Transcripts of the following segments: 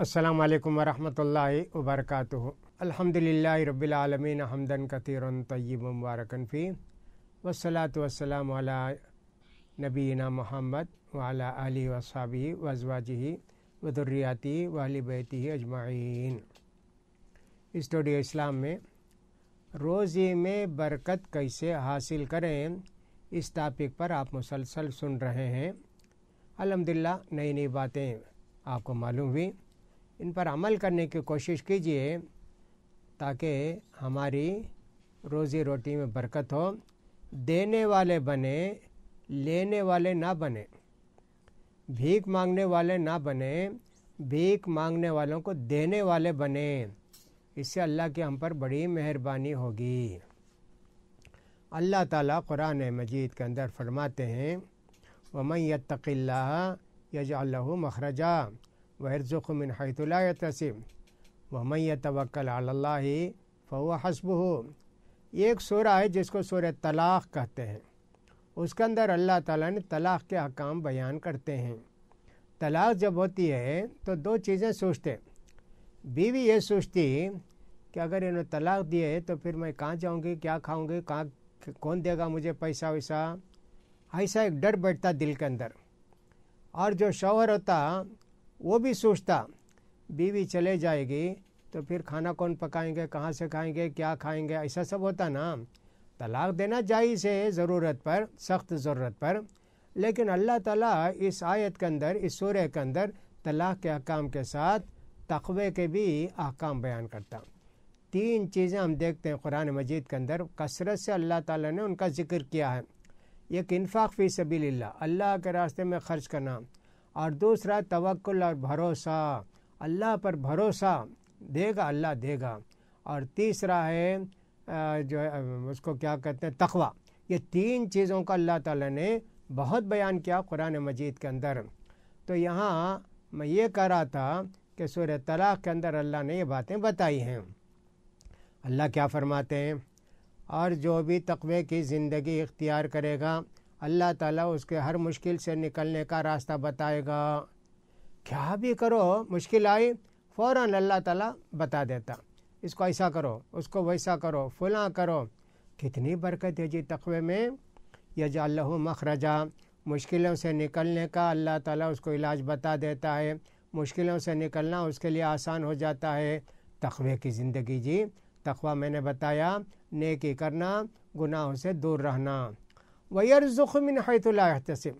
अस्सलाम वालेकुम वरहमतुल्लाहि वबरकातुह अल्हम्दुलिल्लाहि रब्बिल आलमीन हमदन कतीरन तय्यब मुबारकन फी वस्सलातु वस्सलाम अला नबीना मोहम्मद वाला अली वसाबी वजवाजी वदुर्रियाती वाली बैती अजमाइन स्टूडियो इस्लाम में रोज़े में बरकत कैसे हासिल करें इस टॉपिक पर आप मुसलसल सुन रहे हैं अलहमदिल्ला नई नई बातें आपको मालूम हुई इन पर अमल करने की कोशिश कीजिए ताकि हमारी रोज़ी रोटी में बरकत हो देने वाले बने लेने वाले ना बने भीख मांगने वाले ना बने भीख मांगने वालों को देने वाले बने इससे अल्लाह की हम पर बड़ी मेहरबानी होगी अल्लाह ताला क़ुरान मजीद के अंदर फरमाते हैं वमैत यज अल्लाह मखरजा वर्जुमिन हैतुल्लातसिम वमैय तवक्ल अल्लाह फ़ो हसब हो एक सूरा है जिसको सूर तलाक़ कहते हैं उसके अंदर अल्लाह ताला ने तलाक़ के अहकाम बयान करते हैं तलाक़ जब होती है तो दो चीज़ें सोचते बीवी ये सोचती कि अगर इन्होंने तलाक़ दिए तो फिर मैं कहाँ जाऊँगी क्या खाऊँगी कहाँ कौन देगा मुझे पैसा वैसा ऐसा एक डर बैठता दिल के अंदर और जो शौहर होता वो भी सोचता बीवी चले जाएगी तो फिर खाना कौन पकाएंगे कहाँ से खाएंगे क्या खाएंगे ऐसा सब होता ना तलाक देना जायज़ है ज़रूरत पर सख्त ज़रूरत पर लेकिन अल्लाह ताला इस आयत के अंदर इस सूर्य के अंदर तलाक के अहकाम के साथ तकवे के भी अहकाम बयान करता तीन चीज़ें हम देखते हैं कुरान मजीद के अंदर कसरत से अल्लाह ताला ने उनका जिक्र किया है एक इन्फाक़ फ़ी सबील्ला अल्लाह के रास्ते में ख़र्च करना और दूसरा तवक्ल और भरोसा अल्लाह पर भरोसा देगा अल्लाह देगा और तीसरा है जो उसको क्या कहते हैं तखवा ये तीन चीज़ों का अल्लाह ताला ने बहुत बयान किया कुरान मजीद के अंदर तो यहाँ मैं ये कह रहा था कि सूर्य तलाक़ के अंदर अल्लाह ने ये बातें बताई हैं अल्लाह क्या फरमाते हैं और जो भी तकवे की ज़िंदगी इख्तियार करेगा अल्लाह ताला उसके हर मुश्किल से निकलने का रास्ता बताएगा क्या भी करो मुश्किल आई फ़ौर अल्लाह ताला बता देता इसको ऐसा करो उसको वैसा करो फुला करो कितनी बरकत है जी तकवे में अल्लाह मखरजा मुश्किलों से निकलने का अल्लाह ताला उसको इलाज बता देता है मुश्किलों से निकलना उसके लिए आसान हो जाता है तखबे की ज़िंदगी जी तखबा मैंने बताया नेकी करना गुनाहों से दूर रहना वयरजुखमिन हैतलातसिम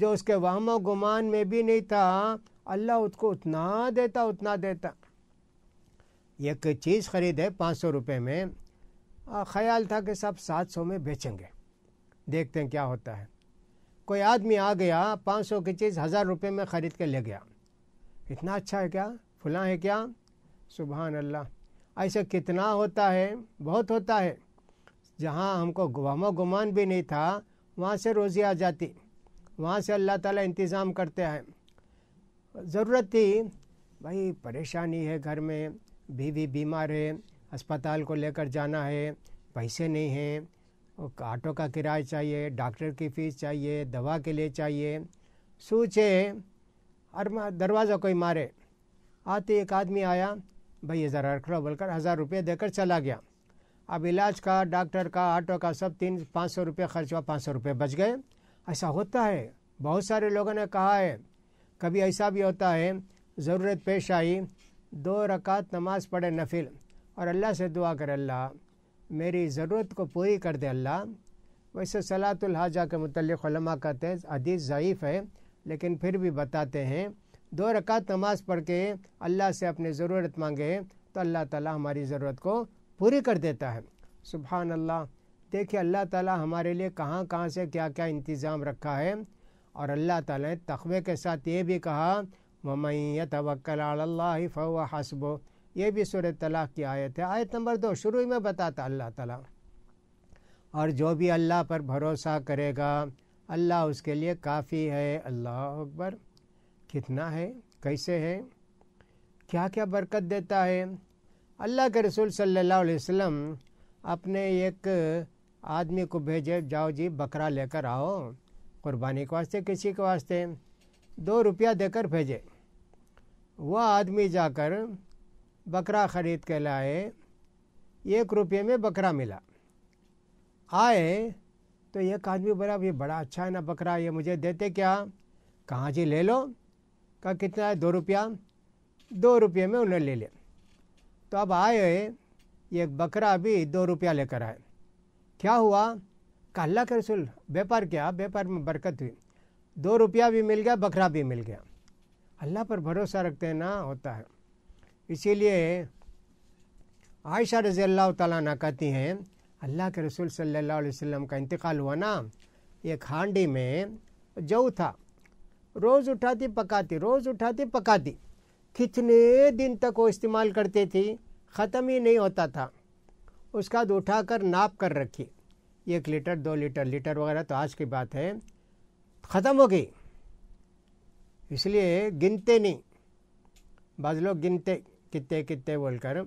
जो उसके वहम गुमान में भी नहीं था अल्लाह उसको उतना देता उतना देता एक चीज़ ख़रीदे पाँच सौ रुपये में ख़याल ख्याल था कि सब सात सौ में बेचेंगे देखते हैं क्या होता है कोई आदमी आ गया पाँच सौ की चीज़ हज़ार रुपये में ख़रीद के ले गया इतना अच्छा है क्या फुला है क्या सुबहान अल्लाह ऐसा कितना होता है बहुत होता है जहाँ हमको गमो गुमान भी नहीं था वहाँ से रोज़ी आ जाती वहाँ से अल्लाह ताला इंतज़ाम करते हैं ज़रूरत थी भाई परेशानी है घर में बीवी बीमार है अस्पताल को लेकर जाना है पैसे नहीं हैं ऑटो का किराया चाहिए डॉक्टर की फ़ीस चाहिए दवा के लिए चाहिए सोचे और दरवाज़ा कोई मारे आते एक आदमी आया भाई ये ज़रा रख लो बोलकर हज़ार रुपये देकर चला गया अब इलाज का डॉक्टर का ऑटो का सब तीन पाँच सौ रुपये खर्च हुआ पाँच सौ रुपये बच गए ऐसा होता है बहुत सारे लोगों ने कहा है कभी ऐसा भी होता है ज़रूरत पेश आई दो रकात नमाज पढ़े नफिल और अल्लाह से दुआ कर अल्लाह मेरी ज़रूरत को पूरी कर दे अल्लाह वैसे सलातुल हाजा के मतलब कहते हैं अदीज़ ज़यीफ़ है लेकिन फिर भी बताते हैं दो रकात नमाज पढ़ के अल्लाह से अपनी ज़रूरत मांगे तो अल्लाह ताला हमारी ज़रूरत को पूरी कर देता है सुबहान अल्लाह देखिए अल्लाह ताला हमारे लिए कहाँ कहाँ से क्या क्या इंतज़ाम रखा है और अल्लाह ताला ने तखबे के साथ ये भी कहा ममैत तवक्ल फ़व हसबो ये भी सुर तलाक़ की आयत है आयत नंबर दो शुरू में बताता अल्लाह ताला और जो भी अल्लाह पर भरोसा करेगा अल्लाह उसके लिए काफ़ी है अल्लाह अकबर कितना है कैसे है क्या क्या बरकत देता है अल्लाह के रसूल सल्लल्लाहु अलैहि वसल्लम अपने एक आदमी को भेजे जाओ जी बकरा लेकर आओ कुर्बानी के वास्ते किसी के वास्ते दो रुपया देकर भेजे वह आदमी जाकर बकरा ख़रीद के लाए एक रुपये में बकरा मिला आए तो एक आदमी बोला ये बड़ा अच्छा है ना बकरा ये मुझे देते क्या कहाँ जी ले लो का कितना है दो रुपया दो रुपये में उन्हें ले लिया तो अब आए एक बकरा भी दो रुपया लेकर आए क्या हुआ कहला के रसूल व्यापार क्या व्यापार में बरकत हुई दो रुपया भी मिल गया बकरा भी मिल गया अल्लाह पर भरोसा रखते ना होता है इसीलिए आयशा रज़ी अल्लाह ताली कहती हैं अल्लाह के रसूल सल्लल्लाहु अलैहि वसल्लम का इंतकाल हुआ ना एक हांडी में जऊ था रोज़ उठाती पकाती रोज़ उठाती पकाती कितने दिन तक वो इस्तेमाल करते थे ख़त्म ही नहीं होता था उसका उठा कर नाप कर रखी एक लीटर दो लीटर लीटर वगैरह तो आज की बात है ख़त्म हो गई इसलिए गिनते नहीं बाज लोग गिनते कितने कितने बोलकर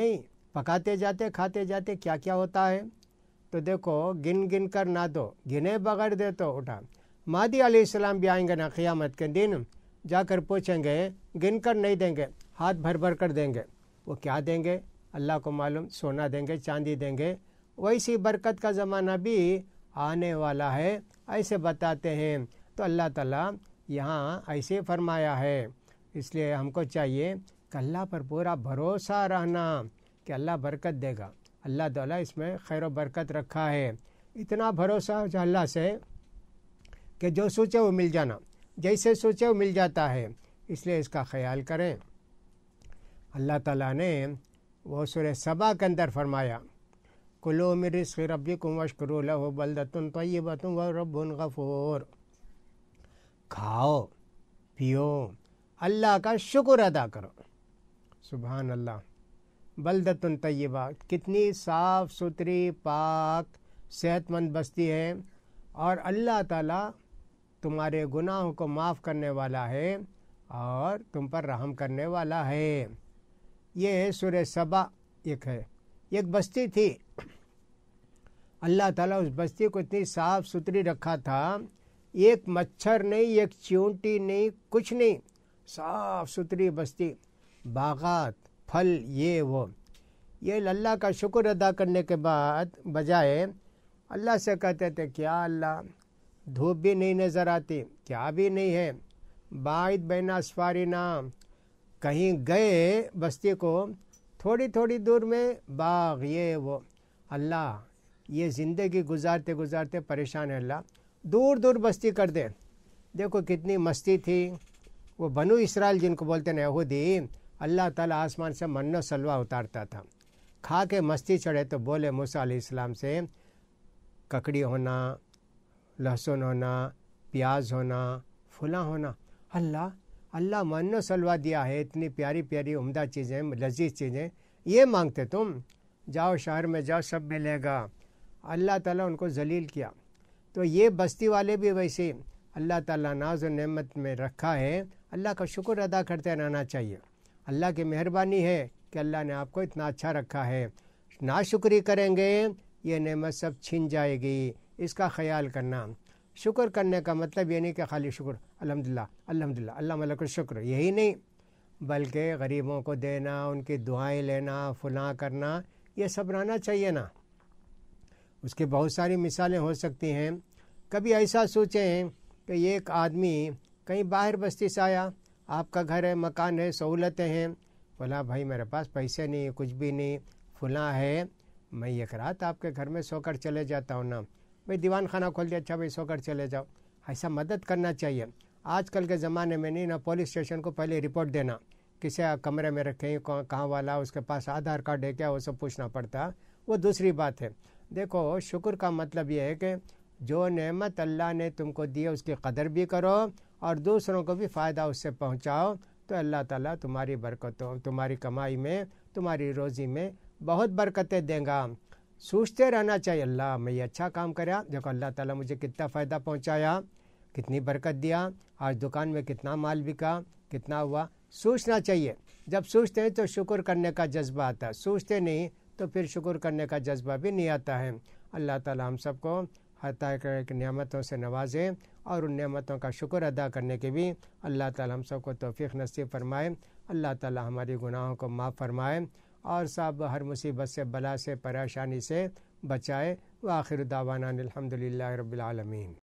नहीं पकाते जाते खाते जाते क्या क्या होता है तो देखो गिन गिन कर ना दो गिने बगैर दे तो उठा मादी अलैहिस्सलाम भी आएंगे ना क़ियामत के दिन जाकर पूछेंगे गिन कर नहीं देंगे हाथ भर भर कर देंगे वो क्या देंगे अल्लाह को मालूम सोना देंगे चांदी देंगे वैसी बरकत का ज़माना भी आने वाला है ऐसे बताते हैं तो अल्लाह ताला यहाँ ऐसे फरमाया है इसलिए हमको चाहिए कि अल्लाह पर पूरा भरोसा रहना कि अल्लाह बरकत देगा अल्लाह ताला इसमें खैर बरकत रखा है इतना भरोसा हो अल्लाह से कि जो सोचे वो मिल जाना जैसे वो मिल जाता है इसलिए इसका ख्याल करें अल्लाह ताला ने वह सुर सबा के अंदर फरमाया कुलो मेरे रबी कुम तुम हो तयबतुम व रबुन गफ़ोर खाओ पियो अल्लाह का शुक्र अदा करो सुबह अल्लाह बलदतुन तयबा कितनी साफ़ सुथरी पाक सेहतमंद बस्ती है और अल्लाह ताला तुम्हारे गुनाहों को माफ़ करने वाला है और तुम पर रहम करने वाला है ये है सुर सबा एक है एक बस्ती थी अल्लाह ताला उस बस्ती को इतनी साफ सुथरी रखा था एक मच्छर नहीं एक चिऊटी नहीं कुछ नहीं साफ सुथरी बस्ती बागात फल ये वो ये अल्लाह का शुक्र अदा करने के बाद बजाय अल्लाह से कहते थे क्या अल्लाह धूप भी नहीं नज़र आती क्या भी नहीं है बाइद बैनासफारी नाम कहीं गए बस्ती को थोड़ी थोड़ी दूर में बाग ये वो अल्लाह ये ज़िंदगी गुजारते गुजारते परेशान है अल्लाह दूर दूर बस्ती कर दे देखो कितनी मस्ती थी वो बनु इसराइल जिनको बोलते ना यहूदी अल्लाह ताला आसमान से मन्नो सलवा उतारता था खा के मस्ती चढ़े तो बोले मूसा इस्लाम से ककड़ी होना लहसुन होना प्याज होना फुला होना अल्लाह अल्लाह मानो सलवा दिया है इतनी प्यारी प्यारी उम्दा चीज़ें लजीज चीज़ें ये मांगते तुम जाओ शहर में जाओ सब मिलेगा अल्लाह ताला उनको जलील किया तो ये बस्ती वाले भी वैसे अल्लाह ताला नाज और नेमत में रखा है अल्लाह का शुक्र अदा करते रहना चाहिए अल्लाह की मेहरबानी है कि अल्लाह ने आपको इतना अच्छा रखा है ना शुक्री करेंगे ये नेमत सब छिन जाएगी इसका ख्याल करना शुक्र करने का मतलब ये नहीं कि खाली शुक्र अलहमदिल्ला अलहमदिल्ला अल्लाह मलक शुक्र यही नहीं बल्कि गरीबों को देना उनकी दुआएं लेना फुला करना ये सब रहना चाहिए ना उसकी बहुत सारी मिसालें हो सकती हैं कभी ऐसा सोचें कि एक आदमी कहीं बाहर बस्ती से आया आपका घर है मकान है सहूलतें हैं बोला भाई मेरे पास पैसे नहीं कुछ भी नहीं फुला है मैं एक रात आपके घर में सोकर चले जाता हूँ ना भाई दीवान खाना खोल दिया अच्छा भाई सोकर चले जाओ ऐसा मदद करना चाहिए आजकल के ज़माने में नहीं ना पुलिस स्टेशन को पहले रिपोर्ट देना किसे कमरे में रखें कहाँ वाला उसके पास आधार कार्ड है क्या वो सब पूछना पड़ता वो दूसरी बात है देखो शुक्र का मतलब ये है कि जो नेमत अल्लाह ने तुमको दी है उसकी कदर भी करो और दूसरों को भी फ़ायदा उससे पहुँचाओ तो अल्लाह ताला तुम्हारी बरकतों तुम्हारी कमाई में तुम्हारी रोज़ी में बहुत बरकतें देंगा सोचते रहना चाहिए अल्लाह मैं अच्छा काम करा देखो अल्लाह ताला मुझे कितना फ़ायदा पहुंचाया कितनी बरकत दिया आज दुकान में कितना माल बिका कितना हुआ सोचना चाहिए जब सोचते हैं तो शुक्र करने का जज्बा आता है सोचते नहीं तो फिर शुक्र करने का जज्बा भी नहीं आता है अल्लाह ताला हम सबको हर तरह की नियामतों से नवाजें और उन नियामतों का शुक्र अदा करने के भी अल्लाह ताला हम सबको तोफ़ी नसीब फरमाए अल्लाह ताला हमारे गुनाहों को माफ़ फरमाए और सब हर मुसीबत से बला से परेशानी से बचाए व आखिर दावाना अलहमदिल्ला रबालमीन